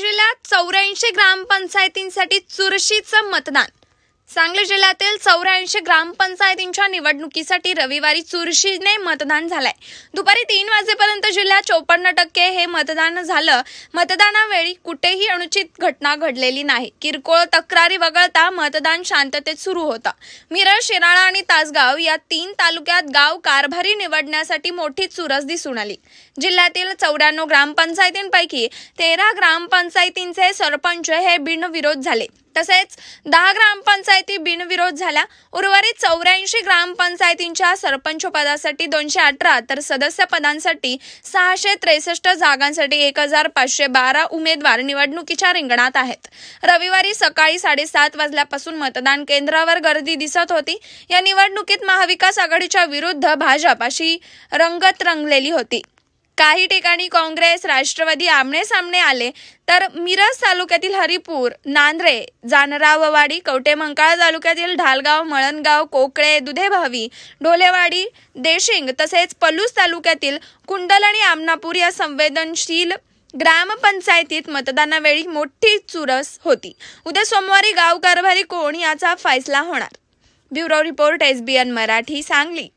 जिल्ह्यात चौऱ्याऐंशी ग्रामपंचायतींसाठी चुरशीचं मतदान सांगली जिल्ह्यातील चौऱ्याऐंशी ग्रामपंचायतींच्या निवडणुकीसाठी रविवारी चुरशीने मतदान झालंय दुपारी तीन वाजेपर्यंत जिल्ह्यात चोपन्न टक्के हे मतदान झालं मतदानावेळी कुठेही अनुचित घटना घडलेली नाही किरकोळ तक्रारी वगळता मतदान शांततेत सुरू होतं मिरज शिराळा आणि तासगाव या तीन तालुक्यात गाव कारभारी निवडण्यासाठी मोठी चुरस दिसून आली जिल्ह्यातील चौऱ्याण्णव ग्रामपंचायतींपैकी तेरा ग्रामपंचायतींचे सरपंच हे बिनविरोध झाले तसेच दहा ग्रामपंचायती बिनविरोध झाल्या उर्वरित चौऱ्याऐंशी ग्रामपंचायतींच्या सरपंच पदासाठी दोनशे अठरा तर सदस्य पदांसाठी सहाशे त्रेसष्ट जागांसाठी एक हजार पाचशे बारा उमेदवार निवडणुकीच्या रिंगणात आहेत रविवारी सकाळी साडेसात वाजल्यापासून मतदान केंद्रावर गर्दी दिसत होती या निवडणुकीत महाविकास आघाडीच्या विरुद्ध भाजप अशी रंगत रंगलेली होती काही ठिकाणी काँग्रेस राष्ट्रवादी आमने सामने आले तर मिरज तालुक्यातील हरिपूर नांद्रे जानराववाडी कवटेमंकाळ तालुक्यातील ढालगाव मळणगाव कोकळे दुधेभावी ढोलेवाडी देशिंग तसेच पलूस तालुक्यातील कुंडल आणि आमनापूर या संवेदनशील ग्रामपंचायतीत मतदानावेळी मोठी चुरस होती उद्या सोमवारी गाव कारभारी कोण याचा फैसला होणार bureau report SBN Marathi Sangli